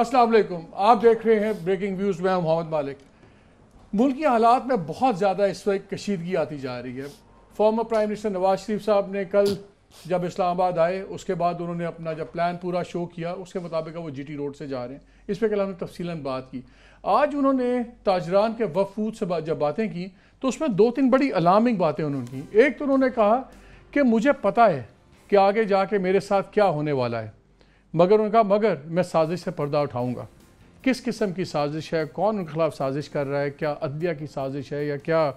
अस्सलाम वालेकुम आप देख रहे हैं ब्रेकिंग व्यूज़ में मोहम्मद मालिक मुल्क हालात में बहुत ज़्यादा इस वक्त कशीदगी आती जा रही है former prime minister Nawaz Sharif साहब ने कल जब इस्लामाबाद आए उसके बाद उन्होंने अपना जब प्लान पूरा शो किया उसके मुताबिक वो टी रोड से जा रहे हैं इस पर कल हमने तफसीला बात की आज उन्होंने ताजरान के वफूद से जब बातें की तो उसमें दो तीन बड़ी अलार्मिंग बातें उन्होंने की एक तो उन्होंने कहा कि मुझे पता है कि आगे जाके मेरे साथ क्या होने वाला है मगर उनका मगर मैं साजिश से पर्दा उठाऊँगा किस किस्म की साजिश है कौन उनके खिलाफ साजिश कर रहा है क्या अदलिया की साजिश है या क्या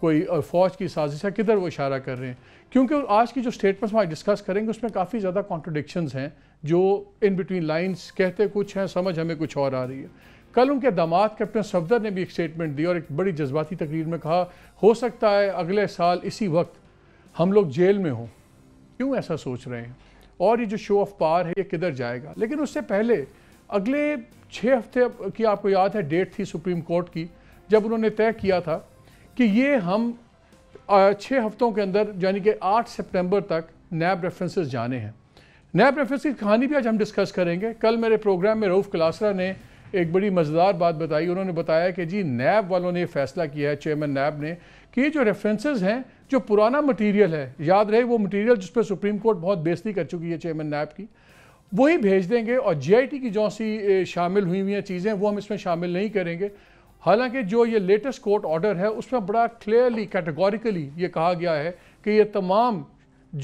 कोई फ़ौज की साजिश है किधर वो इशारा कर रहे हैं क्योंकि आज की जो स्टेटमेंट्स हम डिस्कस करेंगे उसमें काफ़ी ज़्यादा कॉन्ट्रोडिक्शंस हैं जो इन बिटवीन लाइंस कहते कुछ हैं समझ हमें कुछ और आ रही है कल उनके दामाद कैप्टन सफदर ने भी एक स्टेटमेंट दी और एक बड़ी जज्बाती तकरीर में कहा हो सकता है अगले साल इसी वक्त हम लोग जेल में हों क्यों ऐसा सोच रहे हैं और ये जो शो ऑफ पावर है ये किधर जाएगा लेकिन उससे पहले अगले छः हफ्ते की आपको याद है डेट थी सुप्रीम कोर्ट की जब उन्होंने तय किया था कि ये हम छः हफ्तों के अंदर यानी कि आठ सितंबर तक नैब रेफरेंसेस जाने हैं नैब रेफरेंस की कहानी भी आज हम डिस्कस करेंगे कल मेरे प्रोग्राम में रऊफ़ कलासरा ने एक बड़ी मज़ेदार बात बताई उन्होंने बताया कि जी नैब वालों ने फैसला किया है चेयरमैन नैब ने कि जो रेफरेंसेस हैं जो पुराना मटेरियल है याद रहे वो मटेरियल जिस पर सुप्रीम कोर्ट बहुत बेजती कर चुकी है चेयरमैन नैब की वही भेज देंगे और जीआईटी की जो सी शामिल हुई हुई हैं चीज़ें वो हम इसमें शामिल नहीं करेंगे हालांकि जो ये लेटेस्ट कोर्ट ऑर्डर है उसमें बड़ा क्लियरली कैटेगोरिकली ये कहा गया है कि ये तमाम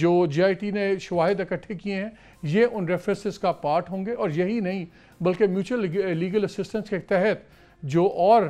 जो जीआईटी ने शवाहद इकट्ठे किए हैं ये उन रेफरेंसेस का पार्ट होंगे और यही नहीं बल्कि म्यूचुअल लीगल असिस्टेंस के तहत जो और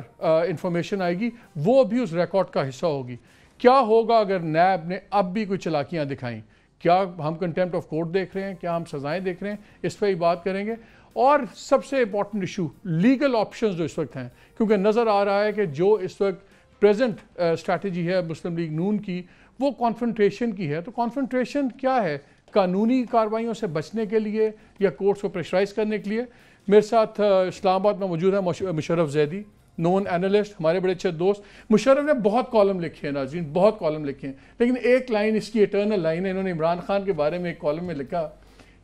इंफॉर्मेशन eh, आएगी वो भी उस रिकॉर्ड का हिस्सा होगी क्या होगा अगर नैब ने अब भी कोई चलाकियाँ दिखाई क्या हम कंटेम्प्ट ऑफ कोर्ट देख रहे हैं क्या हम सज़ाएं देख रहे हैं इस पर ही बात करेंगे और सबसे इम्पॉर्टेंट इशू लीगल ऑप्शंस जो इस वक्त हैं क्योंकि नज़र आ रहा है कि जो इस वक्त प्रेजेंट स्ट्रेटजी eh, है मुस्लिम लीग नून की वो कॉन्फेंट्रेशन की है तो कॉन्फेंट्रेशन क्या है कानूनी कार्रवाइयों से बचने के लिए या कोर्ट्स को प्रेशराइज करने के लिए मेरे साथ इस्लामाबाद में मौजूद है मुशरफ जैदी नॉन एनालिस्ट हमारे बड़े अच्छे दोस्त मुशरफ ने बहुत कॉलम लिखे हैं नाजीन बहुत कॉलम लिखे हैं लेकिन एक लाइन इसकी इटर्नल लाइन है इन्होंने इमरान खान के बारे में एक कॉलम में लिखा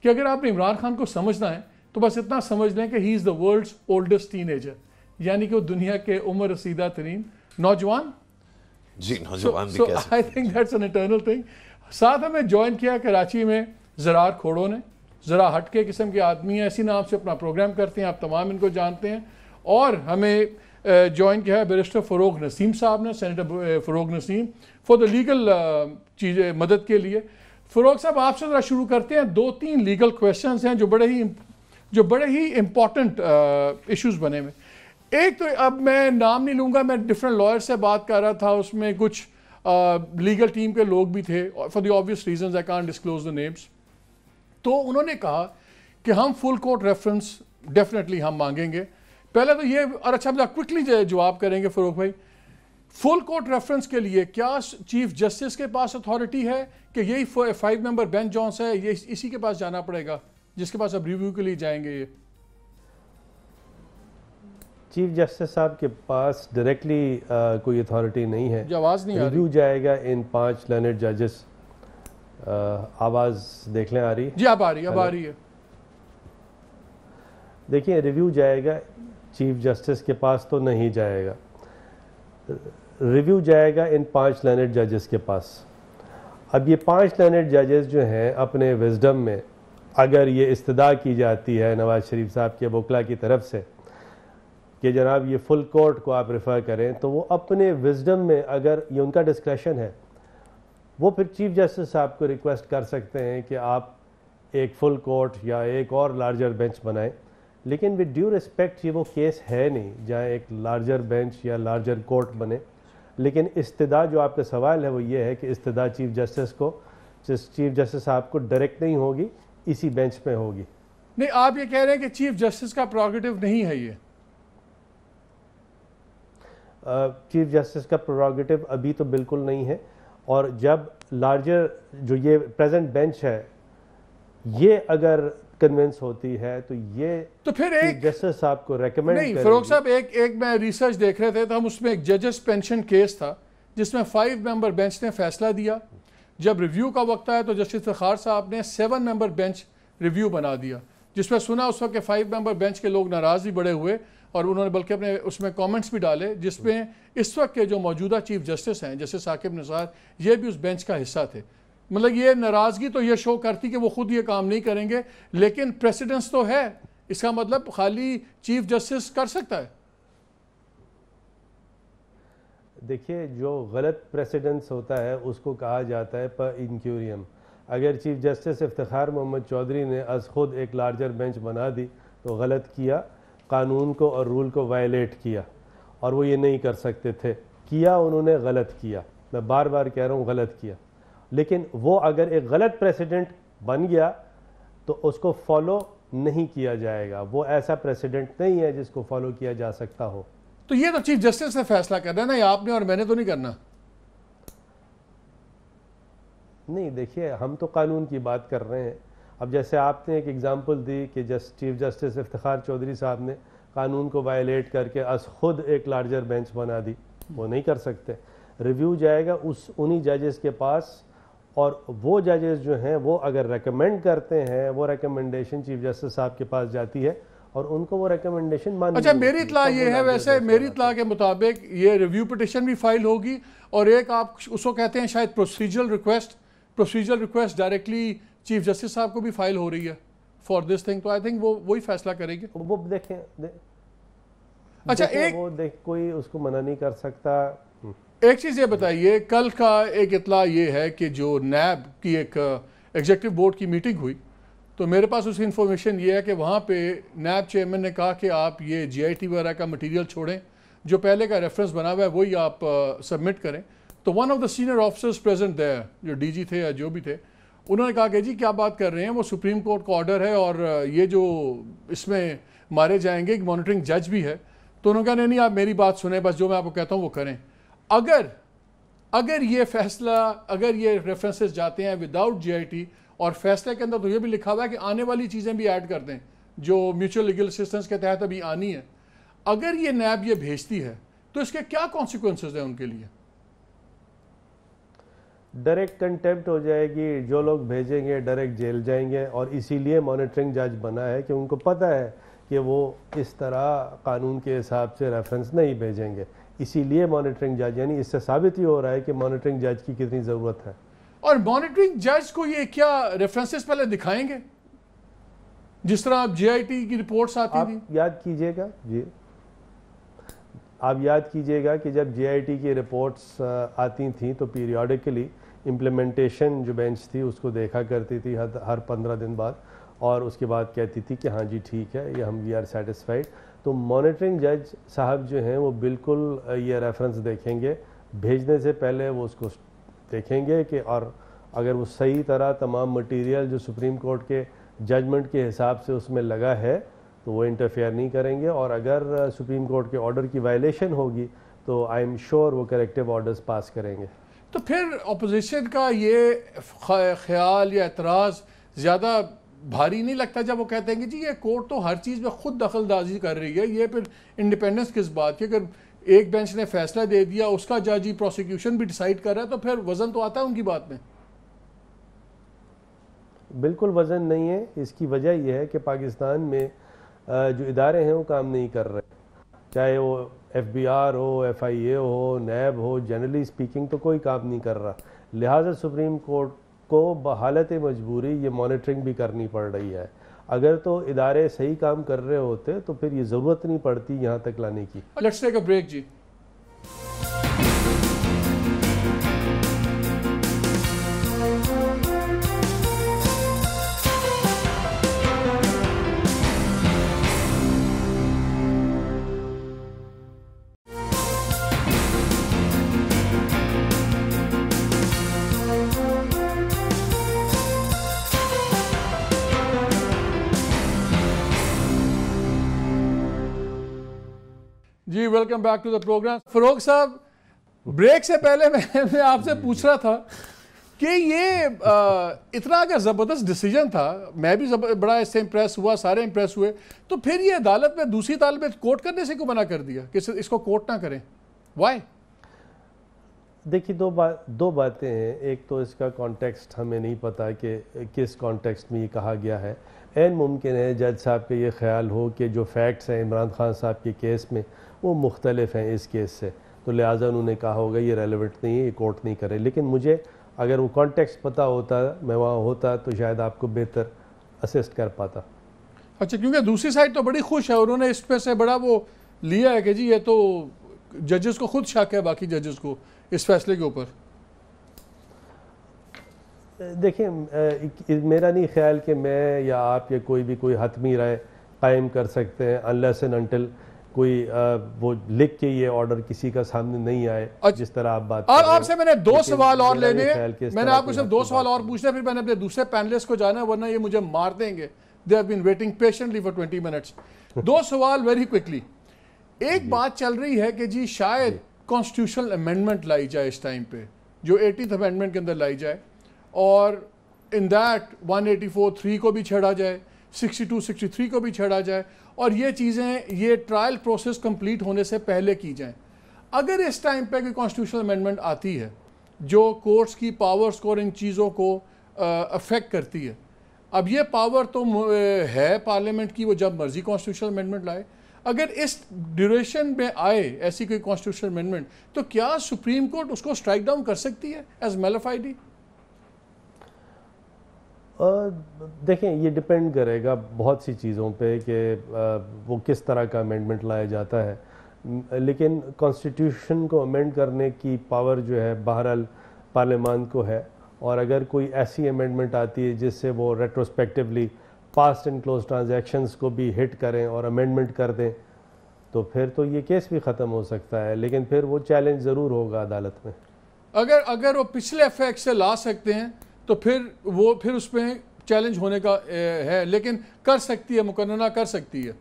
कि अगर आपने इमरान खान को समझना है तो बस इतना समझ लें कि he is the world's oldest teenager यानी कि वो दुनिया के उम्र रसीदा तरीन नौजवान जी नौजवान I think that's an eternal thing साथ हमें ज्वाइन किया कराची में जरार खोड़ों ने ज़रा हटके किस्म के आदमी हैं इसी नाम से अपना प्रोग्राम करते हैं आप तमाम इनको जानते हैं और हमें जॉइन किया है बैरिस्टर फ़रोग नसीम साहब ने senator Farogh Naseem for the legal चीज़ें मदद के लिए फ़रोग साहब आपसे ज़रा शुरू करते हैं दो तीन लीगल क्वेश्चन हैं जो बड़े ही जो बड़े ही इम्पॉर्टेंट इश्यूज़ बने हुए एक तो अब मैं नाम नहीं लूँगा मैं डिफरेंट लॉयर से बात कर रहा था उसमें कुछ लीगल टीम के लोग भी थे for the obvious reason I can't disclose the names तो उन्होंने कहा कि हम फुल कोर्ट रेफरेंस डेफिनेटली हम मांगेंगे पहले तो ये और अच्छा हम क्विकली जवाब करेंगे फरोख भाई फुल कोर्ट रेफरेंस के लिए क्या चीफ जस्टिस के पास अथॉरिटी है कि यही फाइव मेंबर बेंच जॉन्स है ये इसी के पास जाना पड़ेगा जिसके पास अब रिव्यू के लिए जाएंगे ये चीफ जस्टिस साहब के पास डायरेक्टली कोई अथॉरिटी नहीं है आवाज़ नहीं रिव्यू जाएगा इन पांच लर्नेड जजेस आवाज़ देख लें आ रही जी आ रही अब आ रही है देखिए रिव्यू जाएगा चीफ जस्टिस के पास तो नहीं जाएगा रिव्यू जाएगा इन पांच लैनेट जजेस के पास अब ये पांच लैनेट जजेस जो हैं अपने विजडम में अगर ये इस्तदा की जाती है नवाज़ शरीफ साहब के वकला की तरफ से कि जनाब ये फुल कोर्ट को आप रेफ़र करें तो वो अपने विजडम में अगर ये उनका डिस्क्रेशन है वो फिर चीफ जस्टिस साहब को रिक्वेस्ट कर सकते हैं कि आप एक फुल कोर्ट या एक और लार्जर बेंच बनाएं लेकिन विद ड्यू रिस्पेक्ट ये वो केस है नहीं जहाँ एक लार्जर बेंच या लार्जर कोर्ट बने लेकिन इस्तदा जो आपका सवाल है वो ये है कि इस्तदा चीफ जस्टिस को चीफ जस्टिस साहब को डायरेक्ट नहीं होगी इसी बेंच पे होगी नहीं आप ये कह रहे हैं कि चीफ जस्टिस का प्रोगेटिव नहीं है ये चीफ जस्टिस का प्रोगेटिव अभी तो बिल्कुल नहीं है और जब लार्जर जो ये प्रेजेंट बेंच है ये अगर कन्विंस होती है तो ये तो फिर एक जस्टिस साहब को रेकमेंड नहीं फरोख साहब एक एक मैं रिसर्च देख रहे थे तो हम उसमें एक जजेस पेंशन केस था जिसमें फाइव मेंबर बेंच ने फैसला दिया जब रिव्यू का वक्त आया तो जस्टिस फखार साहब ने सेवन मेंबर बेंच रिव्यू बना दिया जिसमें सुना उस वक्त फाइव मेंबर बेंच के लोग नाराज़ भी बड़े हुए और उन्होंने बल्कि अपने उसमें कमेंट्स भी डाले जिसमें इस वक्त के जो मौजूदा चीफ जस्टिस हैं जस्टिस साकिब निसार ये भी उस बेंच का हिस्सा थे मतलब ये नाराज़गी तो ये शो करती कि वो खुद ये काम नहीं करेंगे लेकिन प्रेसिडेंस तो है इसका मतलब खाली चीफ जस्टिस कर सकता है देखिए जो गलत प्रेसिडेंस होता है उसको कहा जाता है पर इंक्यूरियम अगर चीफ जस्टिस इफ्तार मोहम्मद चौधरी ने अज खुद एक लार्जर बेंच बना दी तो गलत किया कानून को और रूल को वायलेट किया और वो ये नहीं कर सकते थे किया उन्होंने गलत किया मैं बार बार कह रहा हूँ गलत किया लेकिन वो अगर एक गलत प्रेसिडेंट बन गया तो उसको फॉलो नहीं किया जाएगा वो ऐसा प्रेसिडेंट नहीं है जिसको फॉलो किया जा सकता हो तो ये तो चीफ जस्टिस ने फैसला करना है ना आपने और मैंने तो नहीं करना नहीं देखिए हम तो कानून की बात कर रहे हैं अब जैसे आपने एक एग्ज़ाम्पल दी कि just chief justice Iftikhar Chaudhry साहब ने कानून को वायलेट करके अस खुद एक लार्जर बेंच बना दी वो नहीं कर सकते रिव्यू जाएगा उस उन्हीं जजेस के पास और वो जजेस जो हैं वो अगर रेकमेंड करते हैं वो रेकमेंडेशन चीफ जस्टिस साहब के पास जाती है और उनको वो रिकमेंडेशन मान अच्छा मेरी इतला तो ये है वैसे मेरी इतला के मुताबिक ये रिव्यू पटिशन भी फाइल होगी और एक आप उसको कहते हैं शायद procedural request procedural request directly chief justice साहब को भी फाइल हो रही है फॉर दिस थिंग तो आई थिंक वो वही फैसला करेंगे वो देखें दे, अच्छा देखें, एक वो देख कोई उसको मना नहीं कर सकता हम्म। एक चीज़ ये बताइए कल का एक इतला ये है कि जो नैब की एक एग्जेक्टिव uh, बोर्ड की मीटिंग हुई तो मेरे पास उसकी इन्फॉर्मेशन ये है कि वहाँ पे नैब चेयरमैन ने कहा कि आप ये जीआईटी वगैरह का मटेरियल छोड़ें जो पहले का रेफरेंस बना हुआ है वही आप सबमिट uh, करें तो one of the senior officers present there जो डीजी थे या जो भी थे उन्होंने कहा कि जी क्या बात कर रहे हैं वो सुप्रीम कोर्ट का ऑर्डर है और ये जो इसमें मारे जाएंगे एक मॉनिटरिंग जज भी है तो उन्होंने कहा नहीं नहीं आप मेरी बात सुने बस जो मैं आपको कहता हूँ वो करें अगर अगर ये फैसला अगर ये रेफरेंसेस जाते हैं विदाउट जीआईटी और फैसले के अंदर तो ये भी लिखा हुआ है कि आने वाली चीज़ें भी ऐड कर दें जो म्यूचुअल लीगल असिस्टेंस के तहत अभी आनी है अगर ये नैब ये भेजती है तो इसके क्या कॉन्सिक्वेंसेज हैं उनके लिए डायरेक्ट कंटेम्प्ट हो जाएगी जो लोग भेजेंगे डायरेक्ट जेल जाएंगे और इसीलिए मॉनिटरिंग जज बना है कि उनको पता है कि वो इस तरह कानून के हिसाब से रेफरेंस नहीं भेजेंगे इसीलिए मॉनिटरिंग जज यानी इससे साबित ही हो रहा है कि मॉनिटरिंग जज की कितनी ज़रूरत है और मॉनिटरिंग जज को ये क्या रेफरेंसेस पहले दिखाएंगे जिस तरह आप जीआईटी की रिपोर्ट्स आती आप थी याद कीजिएगा जी आप याद कीजिएगा कि जब जीआईटी की रिपोर्ट्स आती थी तो पीरियोडिकली इम्प्लीमेंटेशन जो बेंच थी उसको देखा करती थी हर हर पंद्रह दिन बाद और उसके बाद कहती थी कि हाँ जी ठीक है ये हम वी आर सेटिस्फाइड तो मॉनिटरिंग जज साहब जो हैं वो बिल्कुल ये रेफरेंस देखेंगे भेजने से पहले वो उसको देखेंगे कि और अगर वो सही तरह तमाम मटेरियल जो सुप्रीम कोर्ट के जजमेंट के हिसाब से उसमें लगा है तो वो इंटरफेयर नहीं करेंगे और अगर सुप्रीम कोर्ट के ऑर्डर की वायलेशन होगी तो आई एम श्योर वो करेक्टिव ऑर्डर्स पास करेंगे तो फिर अपोजिशन का ये ख्याल या एतराज़ ज़्यादा भारी नहीं लगता जब वो कहते हैं कि जी ये कोर्ट तो हर चीज़ में खुद दखल कर रही है ये फिर इंडिपेंडेंस किस बात की अगर एक बेंच ने फैसला दे दिया उसका जज ही प्रोसिक्यूशन भी डिसाइड कर रहा है तो फिर वज़न तो आता है उनकी बात में बिल्कुल वज़न नहीं है इसकी वजह यह है कि पाकिस्तान में जो इदारे हैं वो काम नहीं कर रहे चाहे वो एफ बी आर हो एफ आई ए हो नैब हो जनरली स्पीकिंग तो कोई काम नहीं कर रहा लिहाजा सुप्रीम कोर्ट को बहालत मजबूरी ये मॉनिटरिंग भी करनी पड़ रही है अगर तो इदारे सही काम कर रहे होते तो फिर ये ज़रूरत नहीं पड़ती यहाँ तक लाने की लेट्स टेक अ ब्रेक जी welcome back to the program Farogh साहब ब्रेक से पहले मैं, मैं आपसे पूछ रहा था कि ये आ, इतना अगर ज़बरदस्त डिसीजन था मैं भी बड़ा इससे इम्प्रेस हुआ सारे इम्प्रेस हुए तो फिर ये अदालत में दूसरी में कोर्ट करने से क्यों मना कर दिया कि इसको कोर्ट ना करें वाई देखिए दो बात दो बातें हैं एक तो इसका कॉन्टेक्स्ट हमें नहीं पता कि किस कॉन्टेक्स्ट में ये कहा गया है एन मुमकिन है जज साहब का ये ख्याल हो कि जो फैक्ट्स हैं इमरान खान साहब के केस में वो मुख्तलिफ हैं इस केस से तो लिहाजा उन्होंने कहा होगा ये रेलिवेंट नहीं है ये कोर्ट नहीं करे लेकिन मुझे अगर वो कॉन्टेक्स्ट पता होता मैं वहाँ होता तो शायद आपको बेहतर असिस्ट कर पाता अच्छा क्योंकि दूसरी साइड तो बड़ी खुश है उन्होंने इस पे से बड़ा वो लिया है कि जी ये तो जजेस को खुद शक है बाकी जजेस को इस फैसले के ऊपर देखिए मेरा नहीं ख्याल कि मैं या आप या कोई भी कोई हतमी राय कायम कर सकते हैं अनलेस एंड अनटिल कोई आ, वो लिख के ये ऑर्डर किसी का सामने नहीं आए अच्छा, जिस तरह आप बात और आपसे मैंने दो सवाल और लेने मैंने आपको सिर्फ दो सवाल और पूछना फिर मैंने अपने दूसरे पैनलिस्ट को जाना वरना ये मुझे मार देंगे they have been waiting patiently for twenty minutes दो सवाल वेरी क्विकली एक बात चल रही है कि जी शायद कॉन्स्टिट्यूशनल अमेंडमेंट लाई जाए इस टाइम पे जो एटीथ अमेंडमेंट के अंदर लाई जाए और in that one eighty four three को भी छेड़ा जाए 62, 63 को भी छेड़ा जाए और ये चीज़ें ये ट्रायल प्रोसेस कंप्लीट होने से पहले की जाएं अगर इस टाइम पे कोई कॉन्स्टिट्यूशनल अमेंडमेंट आती है जो कोर्ट्स की पावर्स को और इन चीज़ों को अफेक्ट करती है अब ये पावर तो है पार्लियामेंट की वो जब मर्जी कॉन्स्टिट्यूशनल अमेंडमेंट लाए अगर इस ड्यूरेशन में आए ऐसी कोई कॉन्स्टिट्यूशनल अमेंडमेंट तो क्या सुप्रीम कोर्ट उसको स्ट्राइक डाउन कर सकती है एज मेलफाइडी देखें ये डिपेंड करेगा बहुत सी चीज़ों पे कि वो किस तरह का अमेंडमेंट लाया जाता है लेकिन कॉन्स्टिट्यूशन को अमेंड करने की पावर जो है बहरहाल पार्लियामान को है और अगर कोई ऐसी अमेंडमेंट आती है जिससे वो retrospectively past and close transaction को भी हिट करें और अमेंडमेंट कर दें तो फिर तो ये केस भी ख़त्म हो सकता है लेकिन फिर वो चैलेंज ज़रूर होगा अदालत में अगर अगर वो पिछले एफ से ला सकते हैं तो फिर वो फिर उसमें चैलेंज होने का है लेकिन कर सकती है मुकन्ना कर सकती है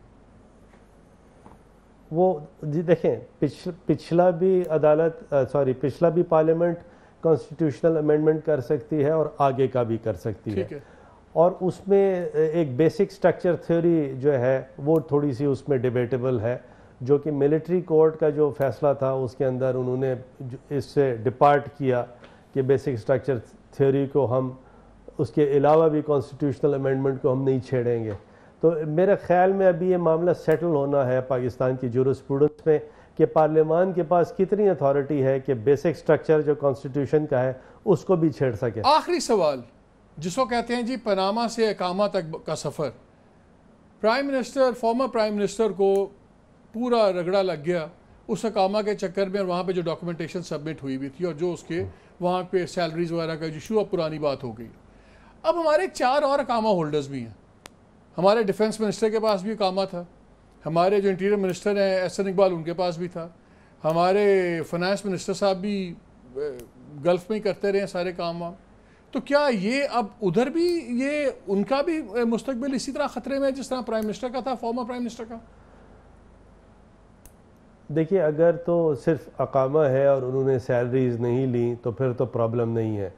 वो जी देखें पिछ, पिछला भी अदालत सॉरी पिछला भी पार्लियामेंट कॉन्स्टिट्यूशनल अमेंडमेंट कर सकती है और आगे का भी कर सकती है।, है और उसमें एक बेसिक स्ट्रक्चर थ्योरी जो है वो थोड़ी सी उसमें डिबेटेबल है जो कि मिलिट्री कोर्ट का जो फैसला था उसके अंदर उन्होंने इससे डिपार्ट किया कि बेसिक स्ट्रक्चर थ्योरी को हम उसके अलावा भी कॉन्स्टिट्यूशनल अमेंडमेंट को हम नहीं छेड़ेंगे तो मेरे ख्याल में अभी ये मामला सेटल होना है पाकिस्तान की जूरोस्पूडेंस में कि पार्लियामान के पास कितनी अथॉरिटी है कि बेसिक स्ट्रक्चर जो कॉन्स्टिट्यूशन का है उसको भी छेड़ सके आखिरी सवाल जिसको कहते हैं जी पनामा से अकामा तक का सफ़र prime minister former prime minister को पूरा रगड़ा लग गया उस अकामा के चक्कर में और वहाँ पे जो डॉक्यूमेंटेशन सबमिट हुई भी थी और जो उसके वहाँ पे सैलरीज वगैरह का इशू अब पुरानी बात हो गई अब हमारे चार और कामा होल्डर्स भी हैं हमारे डिफेंस मिनिस्टर के पास भी कामा था हमारे जो इंटीरियर मिनिस्टर हैं एन इकबाल उनके पास भी था हमारे फाइनेंस मिनिस्टर साहब भी गल्फ में ही करते रहे सारे काम वाम तो क्या ये अब उधर भी ये उनका भी मुस्तबिल इसी तरह ख़तरे में है जिस तरह प्राइम मिनिस्टर का था फॉर्मर प्राइम मिनिस्टर का देखिए अगर तो सिर्फ अकामा है और उन्होंने सैलरीज़ नहीं ली तो फिर तो प्रॉब्लम नहीं है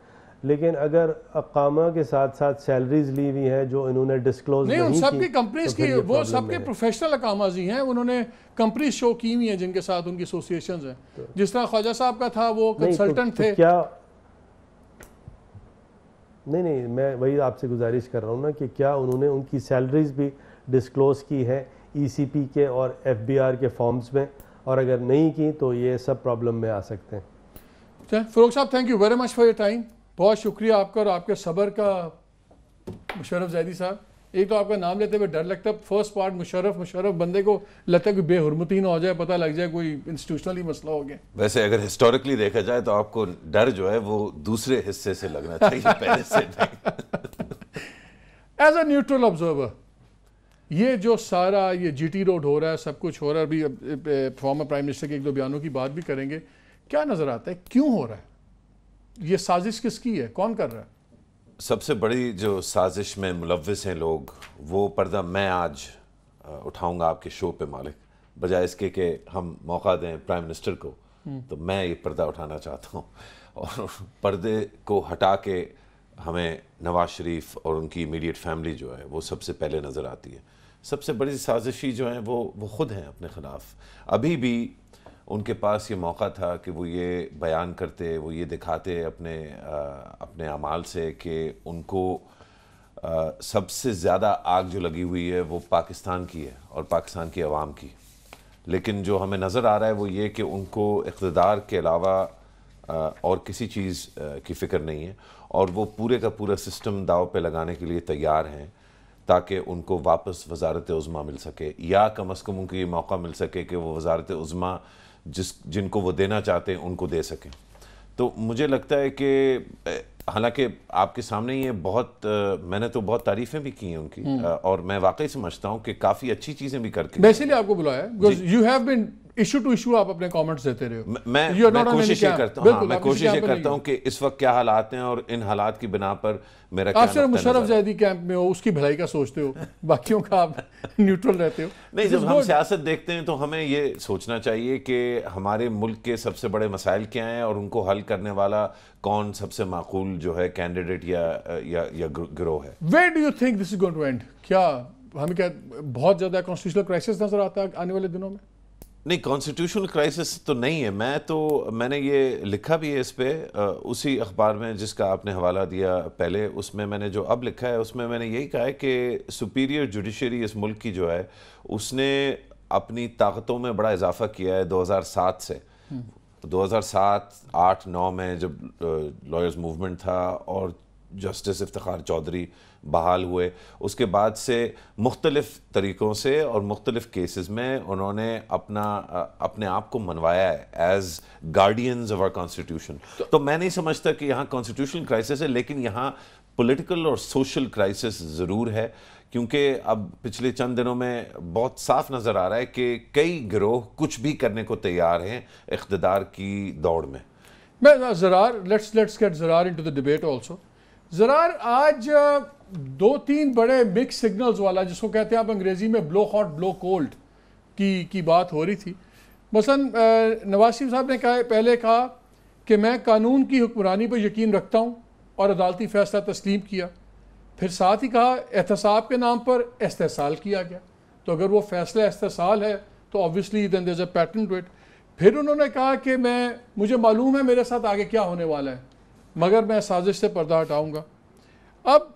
लेकिन अगर अकामा के साथ साथ सैलरीज ली हुई है जो इन्होंने डिस्क्लोज नहीं, नहीं उन सबकी कंपनीज की, तो की वो सबके प्रोफेशनल अकामाज हैं उन्होंने कंपनी शो की हुई हैं जिनके साथ उनकी एसोसिएशन है तो, जिस तरह ख्वाजा साहब का था वो कंसल्टेंट तो- तो थे क्या नहीं नहीं मैं वही आपसे गुजारिश कर रहा हूँ ना कि क्या उन्होंने उनकी सैलरीज भी डिस्क्लोज की है ईसीपी e के और एफबीआर के फॉर्म्स में और अगर नहीं की तो ये सब प्रॉब्लम में आ सकते हैं फरोख साहब thank you very much for your time बहुत शुक्रिया आपका और आपके सबर का मुशरफ जैदी साहब एक तो आपका नाम लेते हुए डर लगता है फर्स्ट पार्ट मुशरफ मुशरफ बंदे को लगता है कोई बेहरमती ना हो जाए पता लग जाए कोई इंस्टीट्यूशनली मसला हो गया वैसे अगर हिस्टोरिकली देखा जाए तो आपको डर जो है वो दूसरे हिस्से से लगना चाहिए पहले से एज अ न्यूट्रल ऑब्जर्वर ये जो सारा ये जीटी रोड हो रहा है सब कुछ हो रहा है अभी फॉर्मर प्राइम मिनिस्टर के एक दो बयानों की बात भी करेंगे क्या नज़र आता है क्यों हो रहा है ये साजिश किसकी है कौन कर रहा है सबसे बड़ी जो साजिश में मुलविस हैं लोग वो पर्दा मैं आज उठाऊंगा आपके शो पे मालिक बजाय इसके कि हम मौका दें प्राइम मिनिस्टर को हम्म। तो मैं ये पर्दा उठाना चाहता हूँ और पर्दे को हटा के हमें नवाज शरीफ और उनकी इमीडिएट फैमिली जो है वो सबसे पहले नज़र आती है सबसे बड़ी साजिशी जो हैं वो वो ख़ुद हैं अपने ख़िलाफ़ अभी भी उनके पास ये मौका था कि वो ये बयान करते वो ये दिखाते अपने आ, अपने अमाल से कि उनको आ, सबसे ज़्यादा आग जो लगी हुई है वो पाकिस्तान की है और पाकिस्तान की आवाम की लेकिन जो हमें नज़र आ रहा है वो ये कि उनको इकतदार के अलावा और किसी चीज़ की फ़िक्र नहीं है और वो पूरे का पूरा सिस्टम दाव पे लगाने के लिए तैयार हैं ताकि उनको वापस वजारत उज़मा मिल सके या कम अज़ कम उनको ये मौका मिल सके कि वो वजारत उज़मा जिस जिनको वो देना चाहते हैं उनको दे सकें तो मुझे लगता है कि हालांकि आपके सामने ये बहुत आ, मैंने तो बहुत तारीफ़ें भी की हैं उनकी आ, हम्म। और मैं वाकई समझता हूँ कि काफ़ी अच्छी चीज़ें भी करके मैं आपको बुलाया because you have been issue to issue आप अपने कमेंट्स देते रहे हो मैं कोशिश ये करता हूँ हाँ, मैं कोशिश ये करता हूँ कि इस वक्त क्या हालात हैं और इन हालात की बिना पर मेरा आप सिर्फ मुशरफ जैदी कैंप में हो उसकी भलाई का सोचते हो बाकियों का आप न्यूट्रल रहते हो नहीं जब हम सियासत देखते हैं तो हमें ये सोचना चाहिए कि हमारे मुल्क के सबसे बड़े मसाइल क्या हैं और उनको हल करने वाला कौन सबसे माकूल जो है कैंडिडेट या या या गिरोह है where do you think this is going to end क्या हमें क्या बहुत ज़्यादा कॉन्स्टिट्यूशनल क्राइसिस नज़र आता है आने वाले दिनों में नहीं कॉन्स्टिट्यूशनल क्राइसिस तो नहीं है मैं तो मैंने ये लिखा भी है इस पर उसी अखबार में जिसका आपने हवाला दिया पहले उसमें मैंने जो अब लिखा है उसमें मैंने यही कहा है कि सुपीरियर जुडिशरी इस मुल्क की जो है उसने अपनी ताकतों में बड़ा इजाफा किया है 2007 से 2007 8 9 में जब लॉयर्स मूवमेंट था और जस्टिस इफ्तार चौधरी बहाल हुए उसके बाद से मुख्तलिफ तरीक़ों से और मुख्तलिफ़ केसेस में उन्होंने अपना अपने आप को मनवाया है as guardians of our constitution तो मैं नहीं समझता कि यहाँ कॉन्स्टिट्यूशन क्राइसिस है लेकिन यहाँ पॉलिटिकल और सोशल क्राइसिस ज़रूर है क्योंकि अब पिछले चंद दिनों में बहुत साफ नज़र आ रहा है कि कई ग्रोह कुछ भी करने को तैयार हैं इकतदार की दौड़ में मैं Zarar let's let's get Zarar into the debate also Zarar आज दो तीन बड़े मिक्स सिग्नल्स वाला जिसको कहते हैं आप अंग्रेज़ी में ब्लो हॉट ब्लो कोल्ड की की बात हो रही थी मसलन नवाज साहब ने कहा पहले कहा कि मैं कानून की हुक्मरानी पर यकीन रखता हूँ और अदालती फ़ैसला तस्लीम किया फिर साथ ही कहा एहतसाब के नाम पर इस्तेसाल किया गया तो अगर वो फैसला इस्तेसाल है तो ऑबियसली दैन देज अ पैटर्न टू इट फिर उन्होंने कहा कि मैं मुझे मालूम है मेरे साथ आगे क्या होने वाला है मगर मैं साजिश से पर्दा हटाऊँगा अब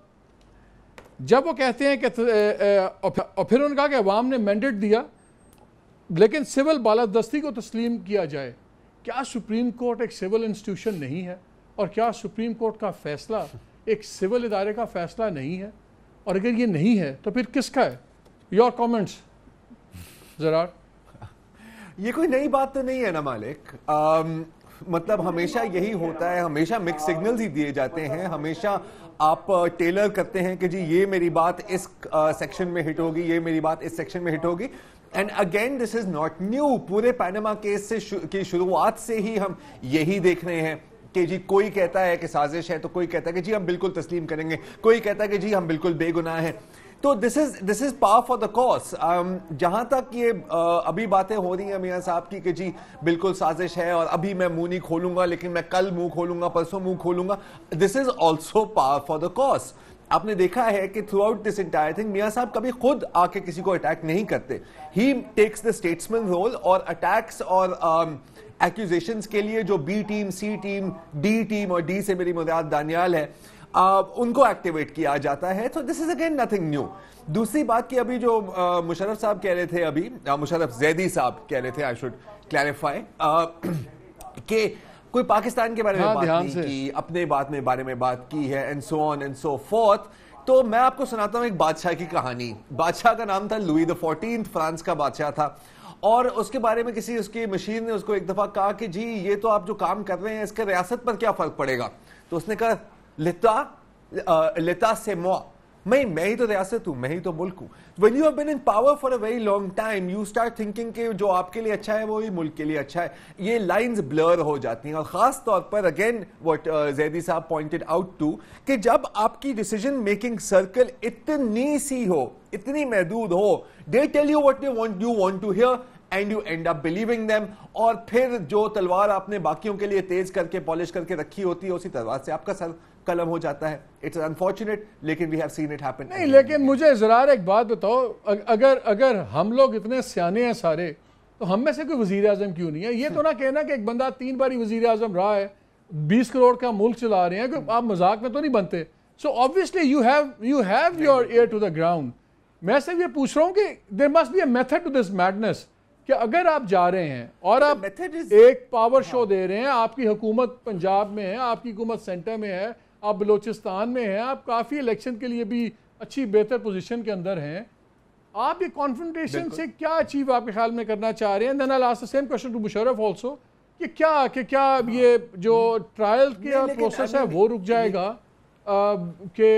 जब वो कहते हैं कि और फिर उन्होंने कहा कि अवाम ने मैंडेट दिया लेकिन सिविल बालादस्ती को तस्लीम किया जाए क्या सुप्रीम कोर्ट एक सिविल इंस्टीट्यूशन नहीं है और क्या सुप्रीम कोर्ट का फैसला एक सिविल इदारे का फैसला नहीं है और अगर ये नहीं है तो फिर किसका है योर कॉमेंट्स जरा ये कोई नई बात तो नहीं है ना मालिक मतलब हमेशा यही होता है हमेशा मिक्स सिग्नल ही दिए जाते हैं हमेशा आप टेलर करते हैं कि जी ये मेरी बात इस सेक्शन में हिट होगी ये मेरी बात इस सेक्शन में हिट होगी and again this is not new पूरे पैनमा केस से शु, की शुरुआत से ही हम यही देख रहे हैं कि जी कोई कहता है कि साजिश है तो कोई कहता है कि जी हम बिल्कुल तस्लीम करेंगे कोई कहता है कि जी हम बिल्कुल बेगुनाह हैं तो this is this is par for the course जहां तक ये uh, अभी बातें हो रही हैं मियाँ साहब की कि जी बिल्कुल साजिश है और अभी मैं मुंह नहीं खोलूंगा लेकिन मैं कल मुंह खोलूंगा परसों मुंह खोलूंगा this is also power for the course आपने देखा है कि throughout this entire thing मियाँ साहब कभी खुद आके किसी को अटैक नहीं करते he takes the statesman role और अटैक्स और एक्यूजेशन um, के लिए जो B team C team D team और डी से मेरी मुराद दानियाल है उनको एक्टिवेट किया जाता है so this is again nothing new दूसरी बात की अभी जो मुशरफ साहब कह रहे थे अभी मुशरफ जैदी साहब कह रहे थे आई शुड क्लैरिफाई के कोई पाकिस्तान के बारे में हाँ, बात नहीं की अपने बात में बारे में बात की है and so on and so forth तो मैं आपको सुनाता हूं एक बादशाह की कहानी बादशाह का नाम था लुई द फोर्टीन फ्रांस का बादशाह था और उसके बारे में किसी उसकी मशीन ने उसको एक दफा कहा कि जी ये तो आप जो काम कर रहे हैं इसके रियासत पर क्या फर्क पड़ेगा तो उसने कहा l'État, uh, l'État c'est moi. मैं मैं ही तो रियासत हूं मैं ही तो मुल्क हूं when you have been in power for a very long time you start thinking कि जो आपके लिए अच्छा है वो ही मुल्क के लिए अच्छा है ये लाइंस ब्लर हो जाती हैं और खास तौर पर अगेन व्हाट जैदी साहब पॉइंटेड आउट टू कि जब आपकी डिसीजन मेकिंग सर्कल इतनी सी हो इतनी महदूद हो they tell you what you want to hear and you end up believing them और फिर जो तलवार आपने बाकियों के लिए तेज करके पॉलिश करके रखी होती है उसी तलवार से आपका सर कलम हो जाता है इट्स अनफॉर्चुनेट लेकिन we have seen it happen नहीं लेकिन मुझे जरार एक बात बताओ अगर अगर हम लोग इतने सियाने हैं सारे तो हम में से कोई वजीर अजम क्यों नहीं है ये तो ना कहना कि एक बंदा तीन बार वजीर अजम रहा है बीस करोड़ का मुल्क चला रहे हैं आप मजाक में तो नहीं बनते so obviously you have you have your ear to the ground मैं सिर्फ ये पूछ रहा हूँ कि there must be a method to this madness कि अगर आप जा रहे हैं और आप is... एक पावर हाँ। शो दे रहे हैं आपकी हुकूमत पंजाब में है आपकी हुकूमत सेंटर में है आप बलूचिस्तान में हैं आप काफ़ी इलेक्शन के लिए भी अच्छी बेहतर पोजिशन के अंदर हैं आप ये कॉन्फ्रेंटेशन से क्या अचीव आपके ख्याल में करना चाह रहे हैं then I last the same question to Musharraf also कि क्या कि क्या हाँ। ये जो ट्रायल के प्रोसेस है वो रुक जाएगा कि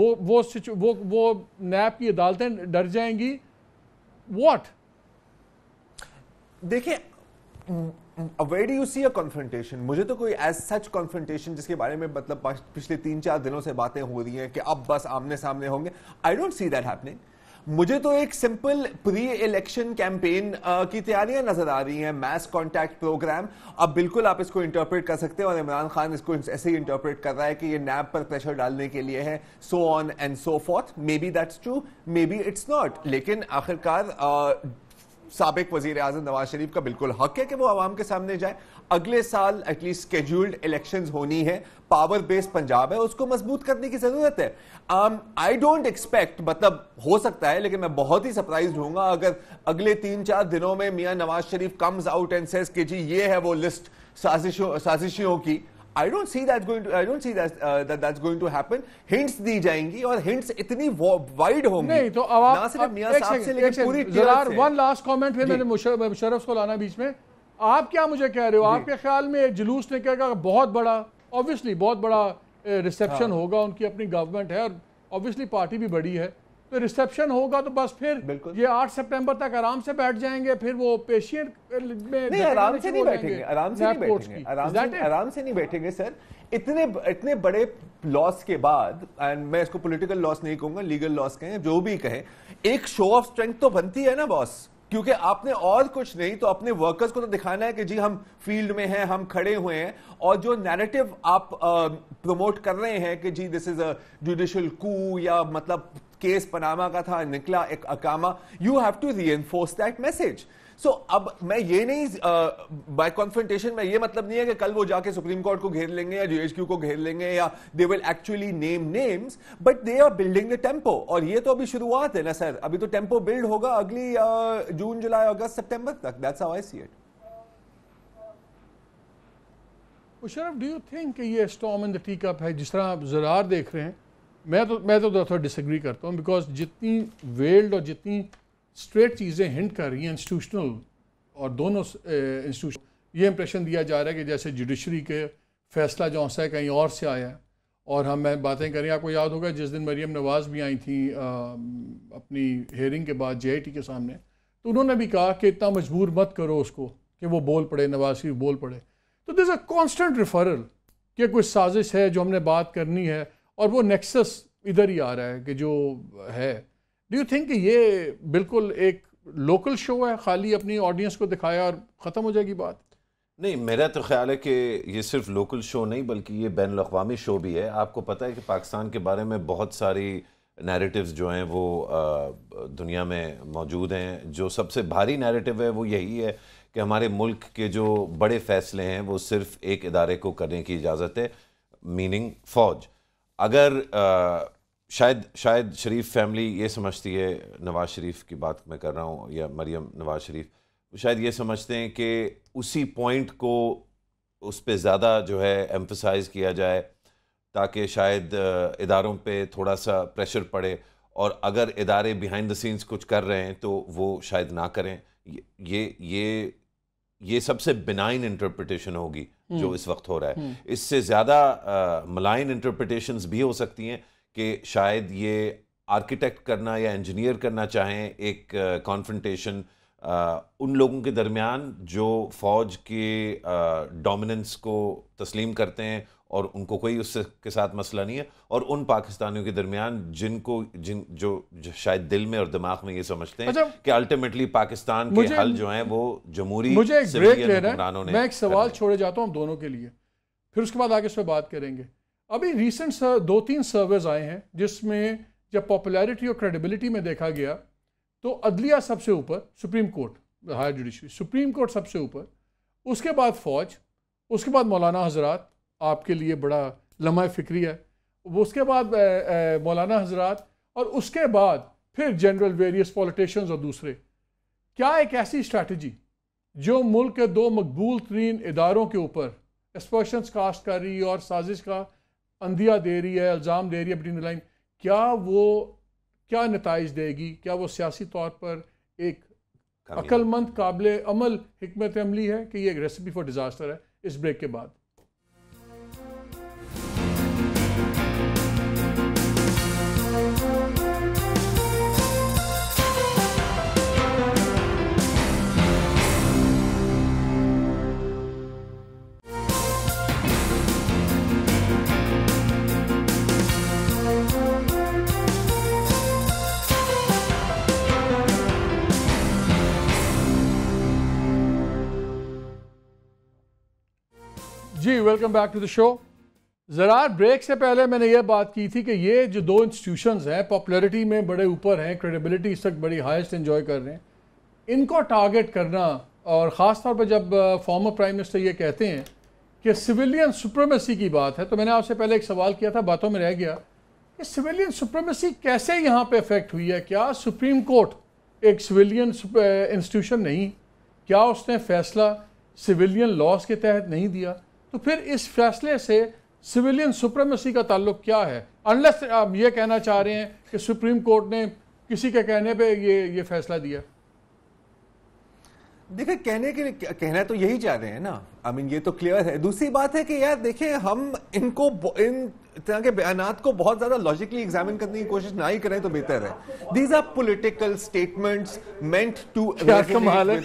वो वो वो वो नैप की अदालतें डर जाएंगी वॉट देखिए way do you see a confrontation मुझे तो कोई एज सच कॉन्फ्रेंटेशन जिसके बारे में मतलब पिछले तीन चार दिनों से बातें हो रही हैं कि अब बस आमने सामने होंगे I don't see that happening मुझे तो एक सिंपल प्री इलेक्शन कैंपेन की तैयारियां नजर आ रही हैं मैस कॉन्टैक्ट प्रोग्राम अब बिल्कुल आप इसको इंटरप्रेट कर सकते हैं और इमरान खान इसको ऐसे ही इंटरप्रेट कर रहा है कि ये नैब पर प्रेशर डालने के लिए है so on and so forth maybe that's true maybe it's not लेकिन आखिरकार सबक वजीर अजम नवाज शरीफ का बिल्कुल हक है कि वो आवाम के सामने जाए अगले साल एटलीस्ट स्केड्यूल्ड इलेक्शन होनी है पावर बेस्ड पंजाब है उसको मजबूत करने की जरूरत है आई डोंट एक्सपेक्ट मतलब हो सकता है लेकिन मैं बहुत ही सरप्राइज होऊंगा अगर अगले तीन चार दिनों में Mian Nawaz Sharif comes out and says के जी ये है वो लिस्ट साजिशों साजिशियों की I don't see that going to I don't see that that's going to happen hints दी जाएंगी और हिंट्स इतनी वाइड होंगी नहीं तो अब आप, सिर्फ मियां साहब से लेकर पूरी जरार वन लास्ट कमेंट फिर मैंने मुशरफ को लाना बीच में आप क्या मुझे कह रहे हो आपके ख्याल में जुलूस ने निकलेगा बहुत बड़ा ऑब्वियसली बहुत बड़ा रिसेप्शन हाँ। होगा उनकी अपनी गवर्नमेंट है और ऑब्वियसली पार्टी भी बड़ी है तो रिसेप्शन होगा तो बस फिर ये आठ सितंबर तक आराम से बैठ जाएंगे फिर वो पेशेंट में नहीं आराम से नहीं बैठेंगे आराम से नहीं बैठेंगे आराम से आराम से नहीं बैठेंगे सर इतने इतने बड़े लॉस के बाद एंड मैं इसको पॉलिटिकल लॉस नहीं कहूंगा लीगल लॉस कहें जो भी कहें एक शो ऑफ स्ट्रेंथ तो बनती है ना बॉस क्योंकि आपने और कुछ नहीं तो अपने वर्कर्स को तो दिखाना है कि जी हम फील्ड में हैं हम खड़े हुए हैं और जो नैरेटिव आप प्रमोट कर रहे हैं कि जी this is a judicial coup या मतलब केस पनामा का था निकला एक अकामा you have to reinforce that message so अब मैं ये नहीं बाय uh, कॉन्फ्रेंटेशन में ये मतलब नहीं है कि कल वो जाके सुप्रीम कोर्ट को घेर लेंगे या जेएचक्यू को घेर लेंगे या they will actually name names but they are building the tempo और ये तो अभी शुरुआत है ना सर अभी तो टेम्पो बिल्ड होगा अगली जून जुलाई अगस्त सितंबर तक that's how I see it Musharraf do you think ये स्टॉम इन द टीकअप है जिस तरह आप जरार देख रहे हैं मैं तो मैं तो थोड़ा डिसग्री करता हूँ बिकॉज जितनी वेल्ड और जितनी स्ट्रेट चीज़ें हिंट कर रही हैं इंस्टीट्यूशनल और दोनों इंस्टीट्यूशन ये इंप्रेशन दिया जा रहा है कि जैसे जुडिशरी के फैसला जो सा है कहीं और से आया है और हम मैं बातें करें आपको याद होगा जिस दिन मरीम नवाज़ भी आई थी आ, अपनी हेयरिंग के बाद जे के सामने तो उन्होंने भी कहा कि इतना मजबूर मत करो उसको कि वो बोल पड़े नवाज शरीफ बोल पड़े तो दिस अ कॉन्स्टेंट रिफरल कि कुछ साजिश है जो हमने बात करनी है और वो नेक्सस इधर ही आ रहा है कि जो है डू यू थिंक ये बिल्कुल एक लोकल शो है खाली अपनी ऑडियंस को दिखाया और ख़त्म हो जाएगी बात नहीं मेरा तो ख्याल है कि ये सिर्फ लोकल शो नहीं बल्कि ये बैन अवी शो भी है आपको पता है कि पाकिस्तान के बारे में बहुत सारी नैरेटिव्स जो हैं वो दुनिया में मौजूद हैं जो सबसे भारी नैरेटिव है वो यही है कि हमारे मुल्क के जो बड़े फैसले हैं वो सिर्फ एक इदारे को करने की इजाज़त है मीनिंग फ़ौज अगर आ, शायद शायद शरीफ फैमिली ये समझती है नवाज़ शरीफ की बात मैं कर रहा हूँ या मरियम नवाज़ शरीफ वो शायद ये समझते हैं कि उसी पॉइंट को उस पर ज़्यादा जो है एम्फसाइज किया जाए ताकि शायद इदारों पे थोड़ा सा प्रेशर पड़े और अगर इदारे बिहाइंड द सीन्स कुछ कर रहे हैं तो वो शायद ना करें ये ये ये, ये सबसे बिनाइन इंटरप्रटेशन होगी जो हम्म। इस वक्त हो रहा है हम्म। इससे ज़्यादा मलाइन इंटरप्रटेशन भी हो सकती हैं कि शायद ये आर्किटेक्ट करना या इंजीनियर करना चाहें एक कॉन्फ्रेंटेशन उन लोगों के दरमियान जो फ़ौज के डोमिनेंस को तस्लीम करते हैं और उनको कोई उसके साथ मसला नहीं है और उन पाकिस्तानियों के दरमियान जिनको जिन जो, शायद दिल में और दिमाग में ये समझते हैं अच्छा, कि अल्टीमेटली पाकिस्तान के हल जो हैं वो जमहूरी मुझे एक ब्रेक लेना है मैं एक सवाल छोड़े जाता हूँ दोनों के लिए फिर उसके बाद आगे इस पर बात करेंगे अभी रिसेंट दो तीन सर्वेज आए हैं जिसमें जब पॉपुलरिटी और क्रेडिबिलिटी में देखा गया तो अदलिया सबसे ऊपर supreme court higher judiciary supreme court सबसे ऊपर उसके बाद फौज उसके बाद मौलाना हजरात आपके लिए बड़ा लम्हा फ़िक्री है वो उसके बाद मौलाना हजरात और उसके बाद फिर जनरल वेरियस पॉलिटिशन और दूसरे क्या एक ऐसी स्ट्रैटी जो मुल्क के दो मकबूल तरीन इदारों के ऊपर एक्सपर्शन कास्ट कर रही है और साजिश का अंधिया दे रही है इल्ज़ाम दे रही है बिटवीन लाइन क्या वो क्या नतज देगी क्या वो सियासी तौर पर एक अक्लमंद काबिल अमल हमत अमली है कि ये एक रेसिपी फॉर डिज़ास्टर है इस ब्रेक के बाद जी welcome back to the show ज़रा ब्रेक से पहले मैंने ये बात की थी कि ये जो दो इंस्टीट्यूशंस हैं पॉपुलरिटी में बड़े ऊपर हैं क्रेडिबिलिटी इस वक्त बड़ी हाइस्ट इन्जॉय कर रहे हैं इनको टारगेट करना और ख़ास तौर पर जब फॉर्मर प्राइम मिनिस्टर ये कहते हैं कि सिविलियन सुप्रमेसी की बात है तो मैंने आपसे पहले एक सवाल किया था बातों में रह गया कि सिविलियन सुप्रमेसी कैसे यहाँ पर अफेक्ट हुई है क्या सुप्रीम कोर्ट एक सिविलियन इंस्टीट्यूशन uh, नहीं क्या उसने फैसला सिविलियन लॉस के तहत नहीं दिया तो फिर इस फैसले से सिविलियन सुप्रमेसी का ताल्लुक क्या है अनलेस आप ये कहना चाह रहे हैं कि सुप्रीम कोर्ट ने किसी के कहने पे ये ये फैसला दिया देखिए कहने के कहना तो यही चाह रहे हैं ना आई I मीन mean, ये तो क्लियर है दूसरी बात है कि यार देखिए हम इनको इन तरह के बयानात को बहुत ज्यादा लॉजिकली एग्जामिन करने की कोशिश ना ही करें तो बेहतर है these are political statement meant to कमाल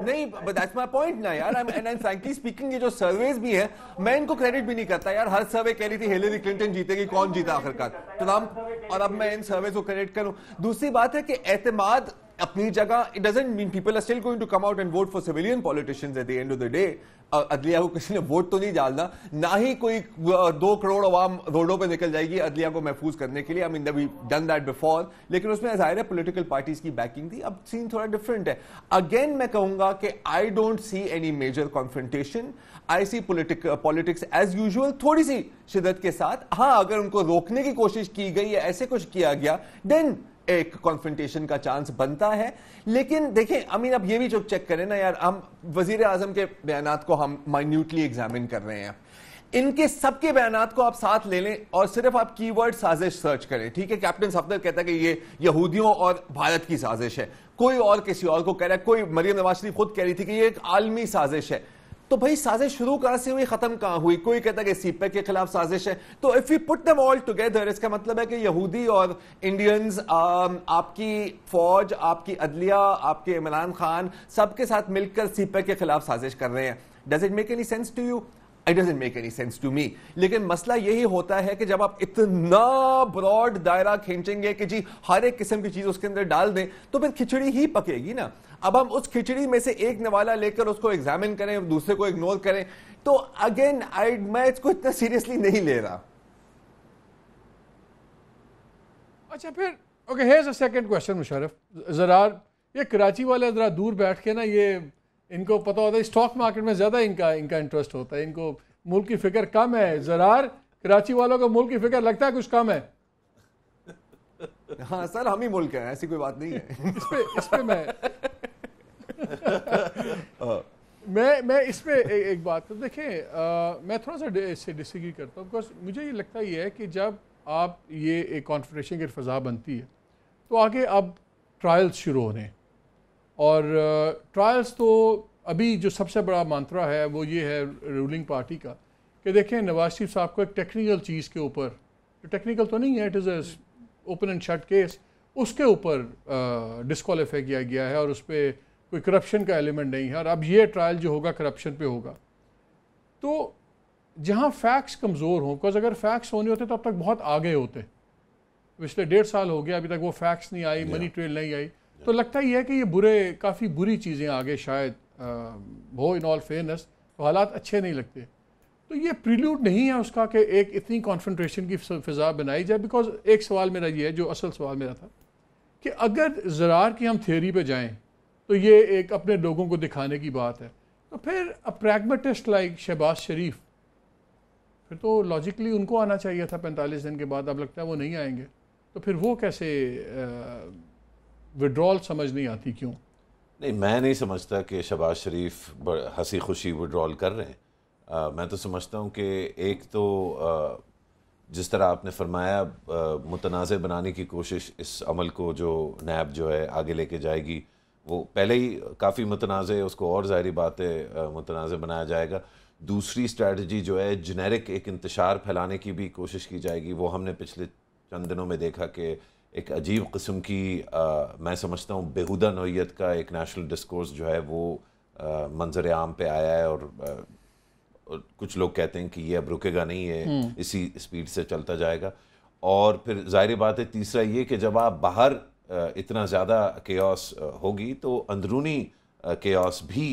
नहीं बट दैट्स माय पॉइंट ना यार एंड एंड फ्रैंकली स्पीकिंग ये जो सर्वेज भी है मैं इनको क्रेडिट भी नहीं करता यार हर सर्वे कह रही थी हिलेरी क्लिंटन जीतेगी कौन जीता आखिरकार ट्रंप तो और अब मैं इन सर्वे को क्रेडिट करूं दूसरी बात है कि एतमाद अपनी जगह it doesn't mean people are still going to come out and vote for civilian politicians at the end of the day अदलिया को किसी ने वोट तो नहीं डालना ना ही कोई दो करोड़ अवाम रोडों पर निकल जाएगी अदलिया को महफूज करने के लिए I mean we done that before लेकिन उसमें जाहिर है पोलिटिकल पार्टीज की बैकिंग थी अब सीन थोड़ा डिफरेंट है अगेन मैं कहूंगा कि I don't see any major confrontation I see politics as usual थोड़ी सी शिदत के साथ हाँ अगर उनको रोकने की कोशिश की गई या ऐसे कुछ किया गया देन एक कॉन्फ्रेंटेशन का चांस बनता है लेकिन देखें अमीन अब ये भी जो चेक करें ना यार हम वजीर आजम के बयान को हम माइन्यूटली एग्जामिन कर रहे हैं इनके सबके बयान को आप साथ ले लें और सिर्फ आप कीवर्ड साजिश सर्च करें ठीक है कैप्टन सफदर कहता है कि ये यहूदियों और भारत की साजिश है कोई और किसी और को कह रहा है कोई मरियम नवाज शरीफ खुद कह रही थी कि ये एक आलमी साजिश है तो भाई साजिश शुरू कहां से हुई खत्म कहां हुई कोई कहता है कि सीपेक e के खिलाफ साजिश है तो if you put them all together इसका मतलब है कि यहूदी और इंडियंस um, आपकी फौज आपकी अदलिया आपके इमरान खान सबके साथ मिलकर सीपेक e के खिलाफ साजिश कर रहे हैं does it make any sense to you it doesn't make any sense to me लेकिन मसला यही होता है कि जब आप इतना ब्रॉड दायरा खींचेंगे कि जी हर एक किस्म की चीज उसके अंदर डाल दें तो फिर खिचड़ी ही पकेगी ना अब हम उस खिचड़ी में से एक नवाला लेकर उसको एग्जामिन करें दूसरे को इग्नोर करें तो अगेन आई मैं इसको इतना सीरियसली नहीं ले रहा अच्छा फिर okay has a second question Musharraf जरा ये कराची वाले जरा दूर बैठ के ना ये इनको पता होता है स्टॉक मार्केट में ज़्यादा इनका इनका इंटरेस्ट होता है इनको मुल्क की फिक्र कम है ज़रार कराची वालों को मुल्क की फिक्र लगता है कुछ कम है हाँ सर हम ही मुल्क हैं ऐसी कोई बात नहीं है इस पे इस पे मैं हाँ। मैं मैं इस पे ए, एक बात तो देखें आ, मैं थोड़ा सा इससे डिसग्री करता हूँ बिकॉज मुझे ये लगता ही है कि जब आप ये एक कॉन्फ्रेशन की फजा बनती है तो आगे अब ट्रायल्स शुरू होने हैं और ट्रायल्स तो अभी जो सबसे बड़ा मंत्रा है वो ये है रूलिंग पार्टी का कि देखें नवाज शरीफ साहब को एक टेक्निकल चीज़ के ऊपर टेक्निकल तो नहीं है it is a open and shut case उसके ऊपर डिस्कवालीफाई किया गया है और उस पर कोई करप्शन का एलिमेंट नहीं है और अब ये ट्रायल जो होगा करप्शन पे होगा तो जहाँ फैक्ट्स कमज़ोर हों बिकॉज अगर फैक्ट्स होने होते तो अब तक बहुत आगे होते पिछले डेढ़ साल हो गया अभी तक वो फैक्ट्स नहीं आई मनी ट्रेल नहीं आई तो लगता ही है कि ये बुरे काफ़ी बुरी चीज़ें आगे शायद हो इन ऑल फेयरनेस तो हालात अच्छे नहीं लगते तो ये प्रिल्यूड नहीं है उसका कि एक इतनी कॉन्सनट्रेशन की फ़िज़ा बनाई जाए बिकॉज एक सवाल मेरा ये है जो असल सवाल मेरा था कि अगर ज़रार की हम थियोरी पे जाएं तो ये एक अपने लोगों को दिखाने की बात है तो फिर अ प्रैगमेटिस्ट लाइक शहबाज शरीफ फिर तो लॉजिकली उनको आना चाहिए था पैंतालीस दिन के बाद अब लगता है वो नहीं आएंगे तो फिर वो कैसे आ, विड्रॉल समझ नहीं आती क्यों नहीं मैं नहीं समझता कि शबाज शरीफ हंसी खुशी विड्रॉल कर रहे हैं आ, मैं तो समझता हूँ कि एक तो आ, जिस तरह आपने फरमाया मुतनाज़ बनाने की कोशिश इस अमल को जो नैब जो है आगे लेके जाएगी वो पहले ही काफ़ी मुतनाज़ उसको और ज़ाहरी बात है मुतनाज़ बनाया जाएगा दूसरी स्ट्रैटी जो है जेनेरिक एक इंतशार फैलाने की भी कोशिश की जाएगी वो हमने पिछले चंद दिनों में देखा कि एक अजीब किस्म की आ, मैं समझता हूँ बेहुदा नोयत का एक नेशनल डिस्कोर्स जो है वो मंजर आम पे आया है और, आ, और कुछ लोग कहते हैं कि ये अब रुकेगा नहीं है हम्म। इसी स्पीड से चलता जाएगा और फिर जाहिर बात है तीसरा ये कि जब आप बाहर इतना ज़्यादा के होगी तो अंदरूनी के भी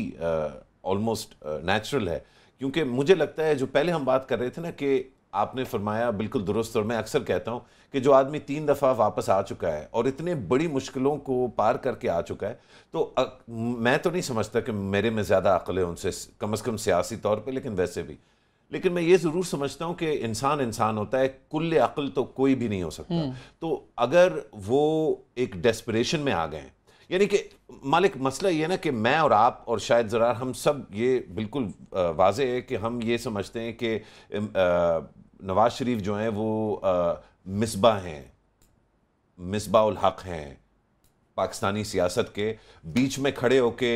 ऑलमोस्ट नेचुरल है क्योंकि मुझे लगता है जो पहले हम बात कर रहे थे ना कि आपने फरमाया बिल्कुल दुरुस्त और मैं अक्सर कहता हूँ कि जो आदमी तीन दफ़ा वापस आ चुका है और इतने बड़ी मुश्किलों को पार करके आ चुका है तो अ, मैं तो नहीं समझता कि मेरे में ज़्यादा अकल है उनसे कम अज़ कम सियासी तौर पर लेकिन वैसे भी लेकिन मैं ये ज़रूर समझता हूँ कि इंसान इंसान होता है कुल अकल तो कोई भी नहीं हो सकता हम्म। तो अगर वो एक डेस्परेशन में आ गए यानी कि मालिक मसला ये ना कि मैं और आप और शायद ज़रा हम सब ये बिल्कुल वाज है कि हम ये समझते हैं कि नवाज शरीफ जो हैं वो मिसबा हैं मिसबा हक हैं पाकिस्तानी सियासत के बीच में खड़े होके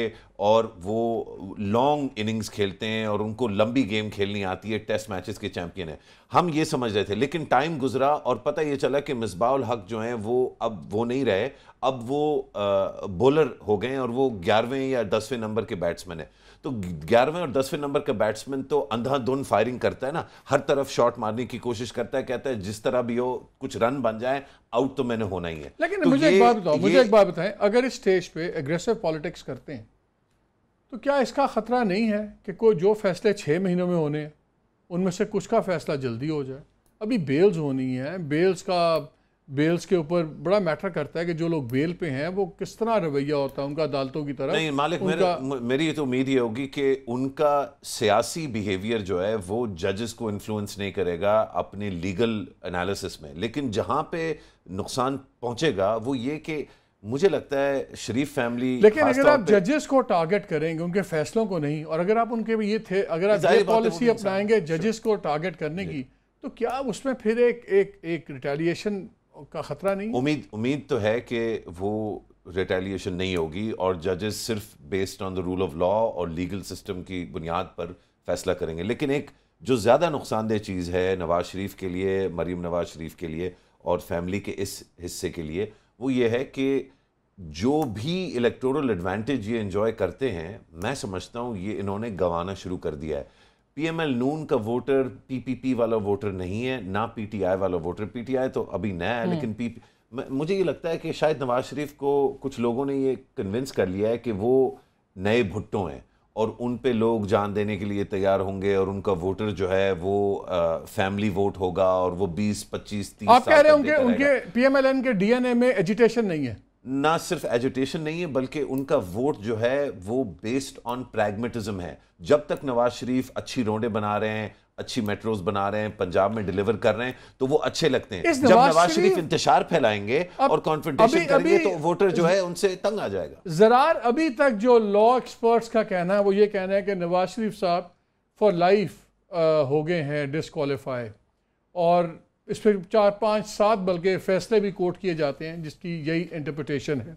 और वो लॉन्ग इनिंग्स खेलते हैं और उनको लंबी गेम खेलनी आती है टेस्ट मैचेस के चैंपियन हैं हम ये समझ रहे थे लेकिन टाइम गुजरा और पता ये चला कि मिसबाउल हक जो हैं वो अब वो नहीं रहे अब वो बॉलर हो गए और वो ग्यारहवें या दसवें नंबर के बैट्समैन हैं तो ग्यारहवें और दसवें नंबर का बैट्समैन तो अंधाधुन फायरिंग करता है ना हर तरफ शॉट मारने की कोशिश करता है कहता है जिस तरह भी हो कुछ रन बन जाए आउट तो मैंने होना ही है लेकिन तो मुझे एक बात बताओ मुझे एक बात बताएं अगर इस स्टेज पे एग्रेसिव पॉलिटिक्स करते हैं तो क्या इसका खतरा नहीं है कि कोई जो फैसले छः महीनों में होने उनमें से कुछ का फैसला जल्दी हो जाए अभी बेल्स होनी है बेल्स का बेल्स के ऊपर बड़ा मैटर करता है कि जो लोग बेल पे हैं वो किस तरह रवैया होता है उनका अदालतों की तरह नहीं मालिक उनका... मेरे, मेरी ये तो उम्मीद ये होगी कि उनका सियासी बिहेवियर जो है वो जजेस को इन्फ्लुएंस नहीं करेगा अपने लीगल एनालिसिस में लेकिन जहाँ पे नुकसान पहुँचेगा वो ये कि मुझे लगता है शरीफ फैमिली लेकिन अगर आप जजेस को टारगेट करेंगे उनके फैसलों को नहीं और अगर आप उनके ये थे अगर आप ये पॉलिसी अपनाएंगे जजेस को टारगेट करने की तो क्या उसमें फिर एक एक एक रिटेलिएशन का खतरा नहीं उम्मीद उम्मीद तो है कि वो रिटेलिएशन नहीं होगी और जजेस सिर्फ based on the rule of law और लीगल सिस्टम की बुनियाद पर फैसला करेंगे लेकिन एक जो ज़्यादा नुकसानदेह चीज़ है नवाज शरीफ के लिए मरीम नवाज शरीफ के लिए और फैमिली के इस हिस्से के लिए वो ये है कि जो भी इलेक्टोरल एडवांटेज ये इन्जॉय करते हैं मैं समझता हूँ ये इन्होंने गंवाना शुरू कर दिया है पीएमएल नून का वोटर पीपीपी वाला वोटर नहीं है ना पीटीआई वाला वोटर पीटीआई तो अभी नया है हम्म। लेकिन पी मुझे ये लगता है कि शायद नवाज शरीफ को कुछ लोगों ने ये कन्विंस कर लिया है कि वो नए भुट्टो हैं और उन पे लोग जान देने के लिए तैयार होंगे और उनका वोटर जो है वो आ, फैमिली वोट होगा और वो बीस पच्चीस तीस आप कह रहे होंगे उनके पीएमएलएन के डीएनए में एजिटेशन नहीं है ना सिर्फ एजुटेशन नहीं है बल्कि उनका वोट जो है वो बेस्ड ऑन प्रैग्मेटिज्म है जब तक नवाज शरीफ अच्छी रोडे बना रहे हैं अच्छी मेट्रोज बना रहे हैं पंजाब में डिलीवर कर रहे हैं तो वो अच्छे लगते हैं जब नवाज शरीफ इंतजार फैलाएंगे अब, और कॉन्फिडेंशन करेंगे तो वोटर जो है उनसे तंग आ जाएगा जरार अभी तक जो लॉ एक्सपर्ट्स का कहना है वो ये कहना है कि नवाज शरीफ साहब फॉर लाइफ हो गए हैं डिसक्वालीफाई और इस पर चार पाँच सात बल्कि फैसले भी कोर्ट किए जाते हैं जिसकी यही इंटरप्रटेशन है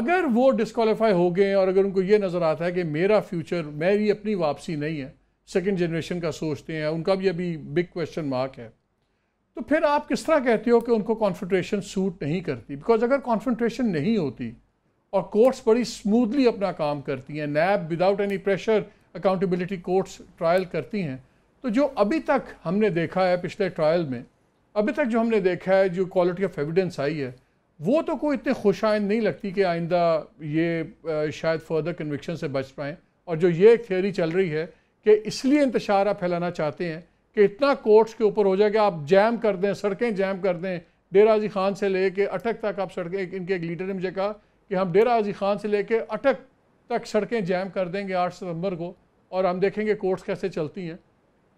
अगर वो डिसकॉलीफाई हो गए और अगर उनको ये नज़र आता है कि मेरा फ्यूचर मेरी अपनी वापसी नहीं है सेकेंड जनरेशन का सोचते हैं उनका भी अभी बिग क्वेश्चन मार्क है तो फिर आप किस तरह कहते हो कि उनको कॉन्फेड्रेशन सूट नहीं करती बिकॉज अगर कॉन्फेंट्रेशन नहीं होती और कोर्ट्स बड़ी स्मूथली अपना काम करती हैं NAB without any pressure accountability courts trial करती हैं तो जो अभी तक हमने देखा है पिछले ट्रायल में अभी तक जो हमने देखा है जो क्वालिटी ऑफ एविडेंस आई है वो तो कोई इतने खुश आइंद नहीं लगती कि आइंदा ये शायद फर्दर कन्विक्शन से बच पाएँ और जो ये एक थियोरी चल रही है कि इसलिए इंतशार आप फैलाना चाहते हैं कि इतना कोर्ट्स के ऊपर हो जाए कि आप जैम कर दें सड़कें जैम कर दें डेरा अजी खान से ले कर अटक तक आप सड़कें इनके एक लीडर ने मुझे कहा कि हम डेरा अजी खान से ले कर अटक तक सड़कें जैम कर देंगे आठ सितम्बर को और हम देखेंगे कोर्ट्स कैसे चलती हैं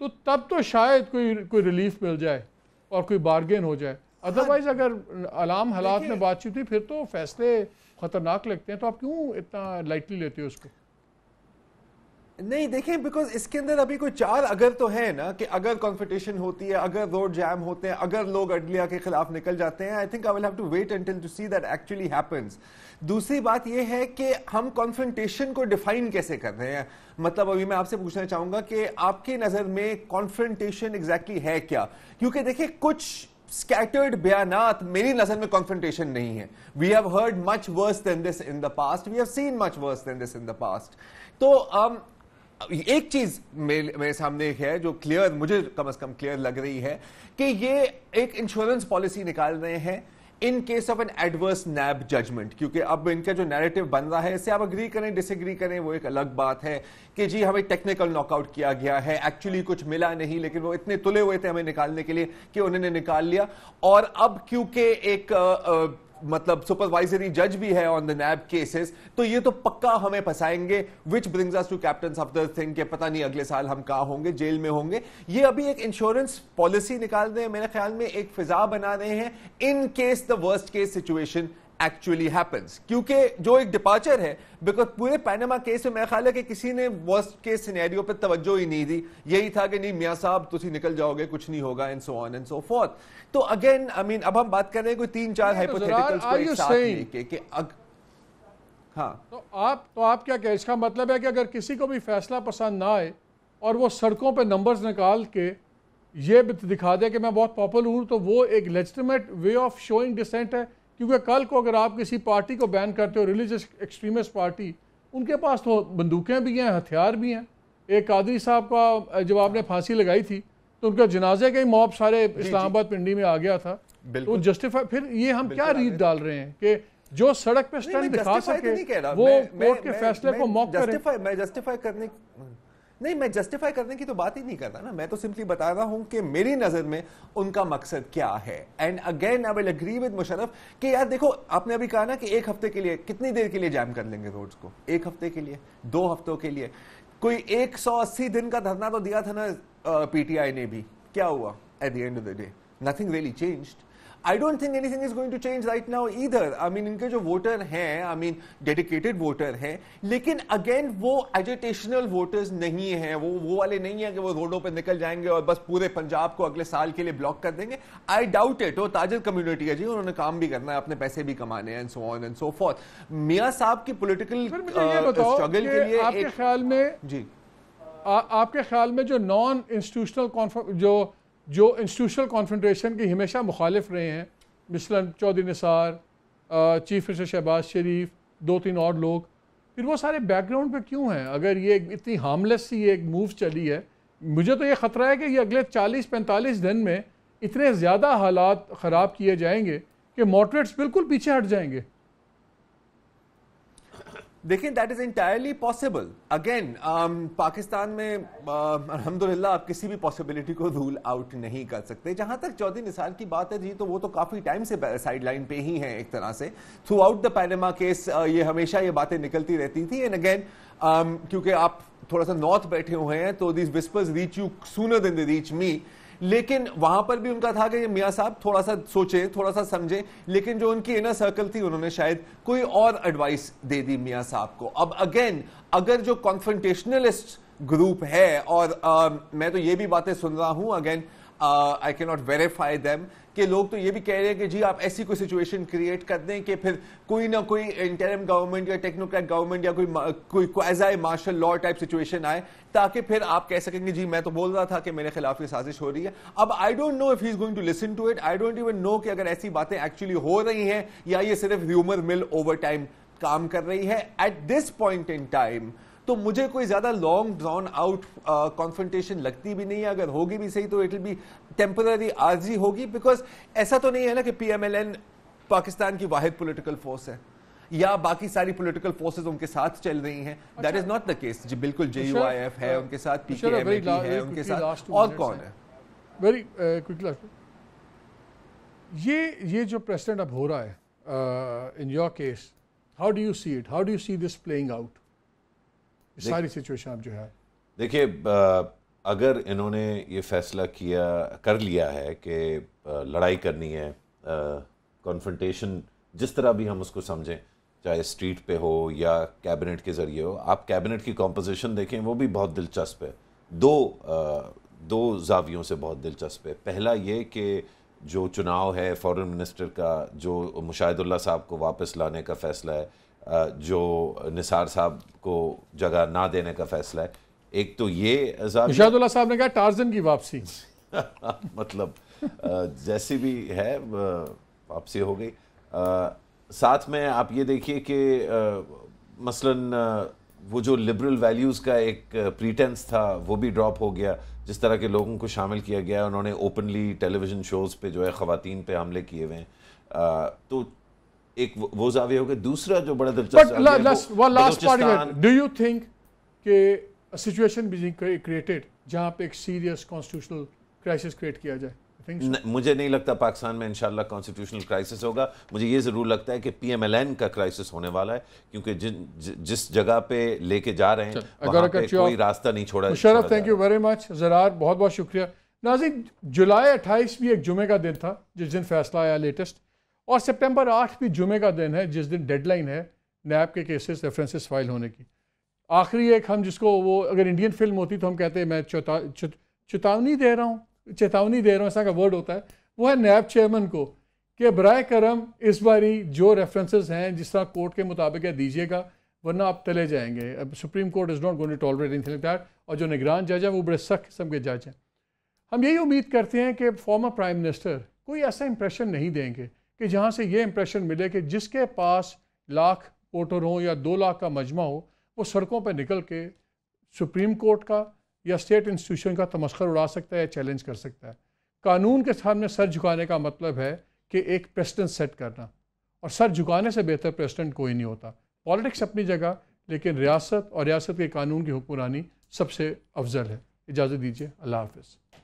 तो तब तो शायद कोई कोई रिलीफ मिल जाए और कोई बारगेन हो जाए अदरवाइज हाँ। अगर अलाम हालात में बातचीत हुई फिर तो फैसले खतरनाक लगते हैं तो आप क्यों इतना लाइटली लेते हो उसको नहीं देखें बिकॉज इसके अंदर अभी कोई चार अगर तो है ना कि अगर कॉन्फिटेशन होती है अगर रोड जैम होते हैं अगर लोग अडलिया के खिलाफ निकल जाते हैं I think I will have to wait until to see that actually happens दूसरी बात यह है कि हम कॉन्फ्रेंटेशन को डिफाइन कैसे कर रहे हैं मतलब अभी मैं आपसे पूछना चाहूंगा कि आपकी नजर में कॉन्फ्रेंटेशन एग्जैक्टली है क्या क्योंकि देखिए कुछ स्कैटर्ड bayanat मेरी नजर में कॉन्फ्रेंटेशन नहीं है we have heard much worse than this in the past we have seen much worse than this in the past तो um एक चीज मेरे सामने है जो क्लियर मुझे कम से कम क्लियर लग रही है कि ये एक इंश्योरेंस पॉलिसी निकाल रहे हैं in case of an adverse NAB judgement क्योंकि अब इनका जो नैरेटिव बन रहा है इसे आप अग्री करें डिसएग्री करें वो एक अलग बात है कि जी हमें टेक्निकल नॉकआउट किया गया है एक्चुअली कुछ मिला नहीं लेकिन वो इतने तुले हुए थे हमें निकालने के लिए कि उन्होंने निकाल लिया और अब क्योंकि एक आ, आ, मतलब सुपरवाइजरी जज भी है ऑन द नैब केसेस तो ये तो पक्का हमें फंसाएंगे which brings us to captain of the thing के पता नहीं अगले साल हम कहा होंगे जेल में होंगे ये अभी एक इंश्योरेंस पॉलिसी निकाल रहे हैं मेरे ख्याल में एक फिजा बना रहे हैं in case the worst case situation actually happens क्योंकि जो एक डिपार्चर है बिकॉज पूरे पैनमा केस में मेरा ख्याल है कि किसी ने वर्स्ट के सिनेरियो पर तवज्जो ही नहीं दी यही था कि नहीं मियाँ साहब तुम निकल जाओगे कुछ नहीं होगा and so on and so forth तो अगेन आई मीन अब हम बात कर रहे हैं कोई तीन चार हाइपोथेटिकल्स तो हाँ तो आप तो आप क्या कहें इसका मतलब है कि अगर किसी को भी फैसला पसंद ना आए और वो सड़कों पे नंबर्स निकाल के ये दिखा दे कि मैं बहुत पॉपुलर हूँ तो वो एक legitimate way of showing dissent है क्योंकि कल को अगर आप किसी पार्टी को बैन करते हो रिलीजियस एक्सट्रीमिस्ट पार्टी उनके पास तो बंदूकें भी हैं हथियार भी हैं एक कादरी साहब का जब आपने हाँ। फांसी लगाई थी तो उनका जनाजे का ही मॉब सारे इस्लामाबाद पिंडी में आ गया था तो जस्टिफाई फिर ये हम क्या रीत डाल रहे हैं कि जो सड़क पे स्टैंड दिखा तो सके वो कोर्ट के फैसले को मॉक करें मैं जस्टिफाई करने नहीं मैं जस्टिफाई करने की तो बात ही नहीं करता ना मैं तो सिंपली बता रहा हूं कि मेरी नजर में उनका मकसद क्या है and again I will agree with Musharraf कि यार देखो आपने अभी कहा ना कि एक हफ्ते के लिए कितनी देर के लिए जैम कर लेंगे रोड्स को एक हफ्ते के लिए दो हफ्तों के लिए कोई अस्सी दिन का धरना तो दिया था ना पीटीआई ने भी क्या हुआ at the end of the day nothing really changed I don't think anything is going to change right now इधर आई मीन इनके जो वोटर हैं आई मीन डेडिकेटेड वोटर हैं लेकिन अगेन वो एजुटेशनल वोटर्स नहीं है वो वो वाले नहीं है कि वो रोडों पर निकल जाएंगे और बस पूरे पंजाब को अगले साल के लिए ब्लॉक कर देंगे आई डाउट इट वो ताजर कम्युनिटी है जी उन्होंने काम भी करना है अपने पैसे भी कमाने हैं so on and so forth Mian साहब की पोलिटिकल स्ट्रगल के लिए आपके ख्याल में जी आ, आपके ख्याल में जो नॉन इंस्टीट्यूशनल जो जो इंस्टीट्यूशनल कॉन्फ्रेंट्रेशन के हमेशा मुखालिफ रहे हैं मिसलन चौधरी निसार चीफ मिनिस्टर शहबाज शरीफ दो तीन और लोग फिर वो सारे बैकग्राउंड पे क्यों हैं अगर ये इतनी हार्मलेस सी एक मूव चली है मुझे तो ये ख़तरा है कि ये अगले 40-45 दिन में इतने ज़्यादा हालात ख़राब किए जाएंगे कि मॉडरेट्स बिल्कुल पीछे हट जाएंगे देखिए that is entirely possible again Pakistan में uh, अलहमदुल्ला आप किसी भी पॉसिबिलिटी को रूल आउट नहीं कर सकते जहां तक चौधरी निसार की बात है जी तो वो तो काफी टाइम से साइड लाइन पे ही है एक तरह से throughout the Panama case ये हमेशा ये बातें निकलती रहती थी एंड अगेन um, क्योंकि आप थोड़ा सा नॉर्थ बैठे हुए हैं तो this whispers reach you sooner than they reach me लेकिन वहां पर भी उनका था कि मियाँ साहब थोड़ा सा सोचे थोड़ा सा समझे लेकिन जो उनकी इनर सर्कल थी उन्होंने शायद कोई और एडवाइस दे दी मियाँ साहब को अब अगेन अगर जो कॉन्फ्रेंटेशनलिस्ट ग्रुप है और आ, मैं तो ये भी बातें सुन रहा हूं again I can not verify them कि लोग तो ये भी कह रहे हैं कि जी आप ऐसी कोई सिचुएशन क्रिएट कर दें कि फिर कोई ना कोई इंटरम गवर्नमेंट या टेक्नोक्रेट गवर्नमेंट या कोई कोई quasi martial law type situation आए ताकि फिर आप कह सकेंगे जी मैं तो बोल रहा था कि मेरे खिलाफ ये साजिश हो रही है अब I don't know if he is going to listen to it I don't even know कि अगर ऐसी बातें एक्चुअली हो रही हैं या ये सिर्फ ह्यूमर मिल ओवर टाइम काम कर रही है at this point in time तो मुझे कोई ज्यादा लॉन्ग ड्रॉन आउट कॉन्फ्रेंटेशन लगती भी नहीं है अगर होगी भी सही तो इट विल बी टेम्पररी आर्जी होगी बिकॉज ऐसा तो नहीं है ना कि पीएमएलएन पाकिस्तान की वाहिद पोलिटिकल फोर्स है या बाकी सारी पॉलिटिकल फोर्सेज उनके साथ चल रही हैं that is not the case जी बिल्कुल एफ तो है हाँ। उनके साथ तो पीकेएम है उनके साथ और कौन है वेरी क्विकली uh, ये ये जो प्रेसिडेंट अब हो रहा है in your case how do you see it how do you see this playing out सारी सिचुएशन अब जो है देखिए अगर इन्होंने ये फैसला किया कर लिया है कि लड़ाई करनी है कॉन्फ्रेंटेशन जिस तरह भी हम उसको समझें चाहे स्ट्रीट पे हो या कैबिनेट के ज़रिए हो आप कैबिनेट की कॉम्पोजिशन देखें वो भी बहुत दिलचस्प है दो आ, दो जावियों से बहुत दिलचस्प है पहला ये कि जो चुनाव है फॉरेन मिनिस्टर का जो मुशाहिदुल्ला साहब को वापस लाने का फ़ैसला है जो निसार साहब को जगह ना देने का फैसला है एक तो ये साहब ने कहा टार्जन की वापसी मतलब जैसी भी है वापसी हो गई साथ में आप ये देखिए कि मसलन वो जो लिबरल वैल्यूज़ का एक प्रीटेंस था वो भी ड्रॉप हो गया जिस तरह के लोगों को शामिल किया गया उन्होंने ओपनली टेलीविज़न शोज़ पे जो है ख़वातीन पे हमले किए हुए हैं तो एक वो जावे हो गए दूसरा जो बड़ा दिलचस्प डू यू थिंक कि सिचुएशन क्रिएटेड जहां पे एक सीरियस कॉन्स्टिट्यूशनल क्राइसिस क्रिएट किया जाए So. मुझे नहीं लगता पाकिस्तान में इंशाल्लाह कॉन्स्टिट्यूशनल क्राइसिस होगा मुझे ये ज़रूर लगता है कि पीएमएलएन का क्राइसिस होने वाला है क्योंकि जिन जिस जगह पे लेके जा रहे हैं अगर वहाँ पे कोई रास्ता नहीं छोड़ा Musharraf thank you very much Zarrar बहुत बहुत शुक्रिया नाजिक जुलाई अट्ठाईस भी एक जुमे का दिन था जिस दिन फैसला आया लेटेस्ट और सितंबर आठ भी जुमे का दिन है जिस दिन डेडलाइन है नैब के केसेस रेफरेंसेस फाइल होने की आखिरी एक हम जिसको वो अगर इंडियन फिल्म होती तो हम कहते हैं मैं चेता चेतावनी दे रहा हूँ चेतावनी दे रहा हूँ ऐसा का वर्ड होता है वो है नैब चेयरमैन को कि बर करम इस बारी जो रेफरेंसेस हैं जिस तरह कोर्ट के मुताबिक है दीजिएगा वरना आप तले जाएंगे अब supreme court is not going to tolerate anything that और जो निगरान जज हैं वो बड़े सख्त किस्म के जज हैं हम यही उम्मीद करते हैं कि फॉर्मर प्राइम मिनिस्टर कोई ऐसा इंप्रेशन नहीं देंगे कि जहाँ से ये इम्प्रेशन मिले कि जिसके पास लाख वोटर हों या दो लाख का मजमा हो वो सड़कों पर निकल के सुप्रीम कोर्ट का या स्टेट इंस्टीट्यूशन का तमस्कर उड़ा सकता है या चैलेंज कर सकता है कानून के सामने सर झुकाने का मतलब है कि एक प्रेसिडेंट सेट करना और सर झुकाने से बेहतर प्रेसिडेंट कोई नहीं होता पॉलिटिक्स अपनी जगह लेकिन रियासत और रियासत के कानून की हुक्मरानी सबसे अफजल है इजाज़त दीजिए अल्लाह हाफ